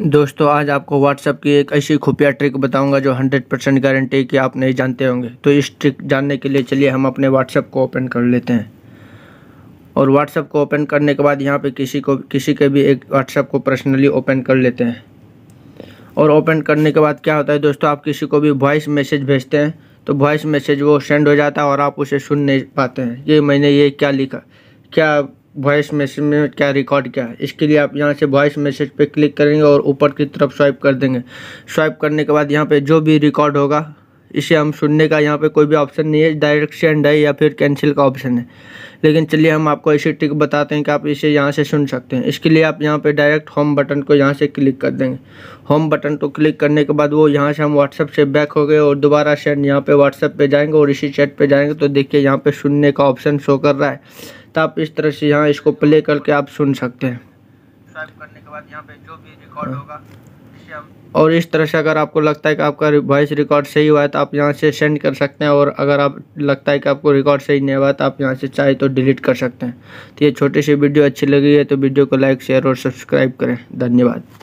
दोस्तों आज आपको WhatsApp की एक ऐसी खुफिया ट्रिक बताऊंगा जो 100 परसेंट गारंटी कि आप नहीं जानते होंगे तो इस ट्रिक जानने के लिए चलिए हम अपने व्हाट्सएप को ओपन कर लेते हैं और WhatsApp को ओपन करने के बाद यहाँ पे किसी को किसी के भी एक व्हाट्सएप को पर्सनली ओपन कर लेते हैं और ओपन करने के बाद क्या होता है दोस्तों आप किसी को भी वॉइस मैसेज भेजते हैं तो वॉइस मैसेज वो सेंड हो जाता है और आप उसे सुन नहीं पाते हैं ये मैंने ये क्या लिखा क्या वॉइस मैसेज में क्या रिकॉर्ड किया है इसके लिए आप यहाँ से वॉइस मैसेज पे क्लिक करेंगे और ऊपर की तरफ स्वाइप कर देंगे स्वाइप करने के बाद यहाँ पे जो भी रिकॉर्ड होगा इसे हम सुनने का यहाँ पे कोई भी ऑप्शन नहीं है डायरेक्ट सेंड है या फिर कैंसिल का ऑप्शन है लेकिन चलिए हम आपको ऐसी ट्रिक बताते हैं कि आप इसे यहाँ से सुन सकते हैं इसके लिए आप यहाँ पे डायरेक्ट होम बटन को यहाँ से क्लिक कर देंगे होम बटन को क्लिक करने के बाद वो यहाँ से हम व्हाट्सअप से बैक हो गए और दोबारा सेंड यहाँ पर व्हाट्सअप पर जाएंगे और इसी चैट पर जाएंगे तो देखिए यहाँ पर सुनने का ऑप्शन शो कर रहा है तो आप इस तरह से यहाँ इसको प्ले करके आप सुन सकते हैं करने के बाद यहाँ पे जो भी रिकॉर्ड हाँ। होगा और इस तरह से अगर आपको लगता है कि आपका वॉइस रिकॉर्ड सही हुआ है तो आप यहाँ से सेंड कर सकते हैं और अगर आप लगता है कि आपको रिकॉर्ड सही नहीं हुआ है तो आप यहाँ से चाहे तो डिलीट कर सकते हैं तो ये छोटी सी वीडियो अच्छी लगी है तो वीडियो को लाइक शेयर और सब्सक्राइब करें धन्यवाद